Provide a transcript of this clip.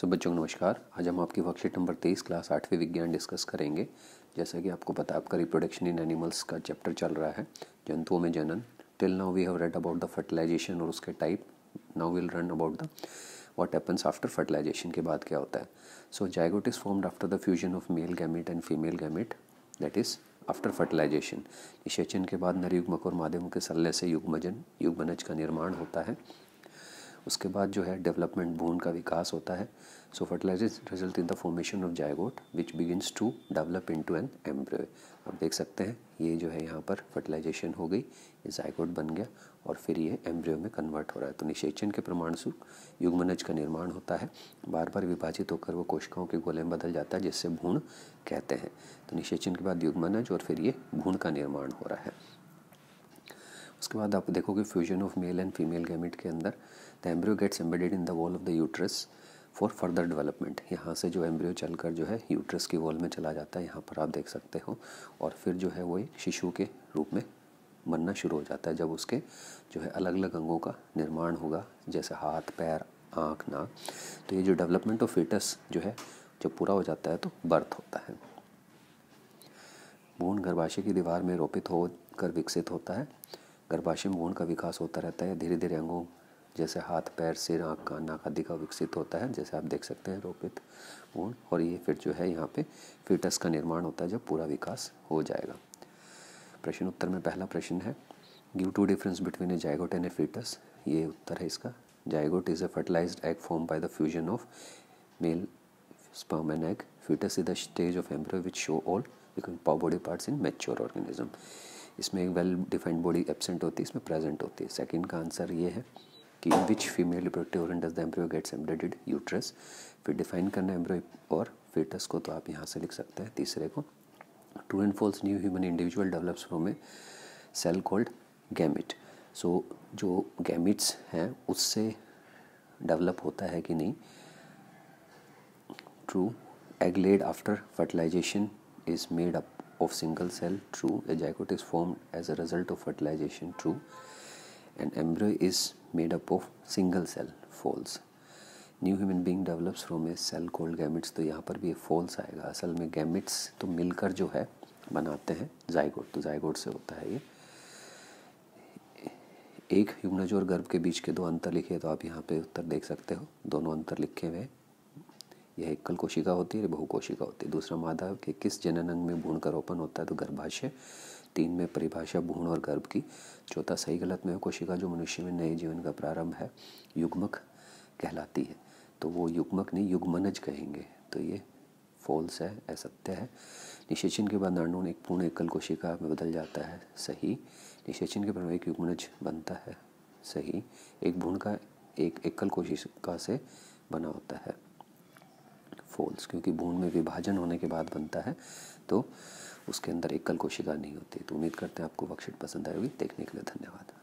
सो बच्चों को नमस्कार आज हम आपकी वर्कशीट नंबर तेईस क्लास आठवीं विज्ञान डिस्कस करेंगे जैसा कि आपको पता आपका रिप्रोडक्शन इन एनिमल्स का चैप्टर चल रहा है जंतुओं में जनन till now we have read about the fertilisation और उसके type now will run about the what happens after fertilisation के बाद क्या होता है so zygote is formed after the fusion of male gamete and female gamete that is after fertilisation निषेचन के बाद नरयुग्मक और माध्यम के सल्ले से युग्मजन युग्मनज का निर्माण होता है उसके बाद जो है डेवलपमेंट बोन का विकास होता है so fertiliser result in the formation of zygote which begins to develop into an embryo आप देख सकते हैं ये जो है यहाँ पर फर्टिलाइजेशन हो गई ये जायगोट बन गया और फिर ये एम्ब्रियो में कन्वर्ट हो रहा है तो निषेचन के प्रमाण सु युगमनज का निर्माण होता है बार बार विभाजित होकर वो कोशिकाओं के गोले में बदल जाता है जिससे भूण कहते हैं तो निषेचन के बाद युग्मनज और फिर ये भूण का निर्माण हो रहा है उसके बाद आप देखोगे fusion of male and female gamete के अंदर the embryo gets embedded in the wall of the uterus for further development यहाँ से जो एम्ब्रियो चलकर जो है यूट्रस की वॉल में चला जाता है यहाँ पर आप देख सकते हो और फिर जो है वो एक शिशु के रूप में बनना शुरू हो जाता है जब उसके जो है अलग अलग अंगों का निर्माण होगा जैसे हाथ पैर आँख नाक तो ये जो डेवलपमेंट ऑफ फिटस जो है जब पूरा हो जाता है तो बर्थ होता है भ्रूण गर्भाशय की दीवार में रोपित होकर विकसित होता है गर्भाशय में गुण का विकास होता रहता है धीरे धीरे अंगों जैसे हाथ पैर सिर आँख का नाक आदि का विकसित होता है जैसे आप देख सकते हैं रोपित गुण और ये फिर जो है यहाँ पे फिटस का निर्माण होता है जब पूरा विकास हो जाएगा प्रश्न उत्तर में पहला प्रश्न है give two difference between a zygote and a foetus ये उत्तर है इसका zygote is a fertilise egg form by the fusion of male sperm egg egg is the stage of of which show all all body parts in mature organism इसमें well defined body absent होती है इसमें present होती है second का answer ये है कि in which female reproductive organ does the embryo gets embedded uterus फिर डिफाइन करना एम्ब्रियो और फिटस को तो आप यहाँ से लिख सकते हैं तीसरे को true and false new human individual develops from a cell called gamete so जो गैमिट्स हैं उससे डेवलप होता है कि नहीं true egg laid after fertilisation is made up of single cell true a zygote is formed as a result of fertilization true an embryo is made up of single cell false new human being develops from a cell called gametes तो यहाँ पर भी false आएगा असल में gametes तो मिलकर जो है बनाते हैं जायगोट तो जायगोट से होता है ये एक ह्यूमनज और गर्भ के बीच के दो अंतर लिखे तो आप यहाँ पे उत्तर देख सकते हो दोनों अंतर लिखे हुए हैं यह एकल कोशिका होती है बहु कोशिका होती है दूसरा मादा के किस जनन अंग में भूण का रोपण होता है तो गर्भाशय तीन में परिभाषा भूण और गर्भ की चौथा सही गलत में कोशिका जो मनुष्य में नए जीवन का प्रारंभ है युग्मक कहलाती है तो वो युग्मक नहीं युग्मनज कहेंगे तो ये फॉल्स है असत्य है निषेचन के बाद नांडोन एक पूर्ण एकल कोशिका में बदल जाता है सही निषेचन के बाद एक युग्मनज बनता है सही एक भूण का एक एकल कोशिका से बना होता है फोल्ड्स क्योंकि भ्रूण में विभाजन होने के बाद बनता है तो उसके अंदर एकल कोशिका नहीं होती तो उम्मीद करते हैं आपको वर्कशीट पसंद आएगी देखने के लिए धन्यवाद